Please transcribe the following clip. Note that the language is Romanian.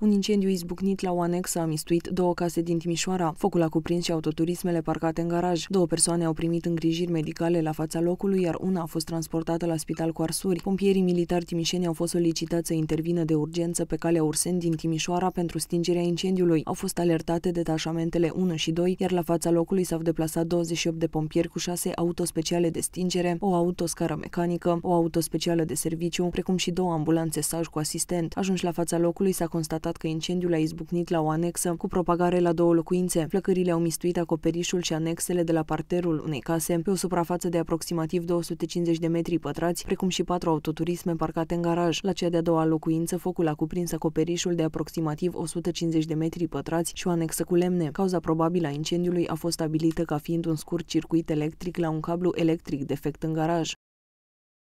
Un incendiu izbucnit la o anexă a mistuit două case din Timișoara. Focul a cuprins și autoturismele parcate în garaj. Două persoane au primit îngrijiri medicale la fața locului, iar una a fost transportată la spital cu arsuri. Pompierii militari timișeni au fost solicitați să intervină de urgență pe calea Ursen din Timișoara pentru stingerea incendiului. Au fost alertate detașamentele 1 și 2, iar la fața locului s-au deplasat 28 de pompieri cu 6 autospeciale de stingere, o autoscară mecanică, o autospecială de serviciu, precum și două ambulanțe saj cu asistent. Ajunși la fața locului s-a constatat constatat că incendiul a izbucnit la o anexă cu propagare la două locuințe. Flăcările au mistuit acoperișul și anexele de la parterul unei case pe o suprafață de aproximativ 250 de metri pătrați, precum și patru autoturisme parcate în garaj. La cea de-a doua locuință, focul a cuprins acoperișul de aproximativ 150 de metri pătrați și o anexă cu lemne. Cauza probabilă a incendiului a fost stabilită ca fiind un scurt circuit electric la un cablu electric defect în garaj.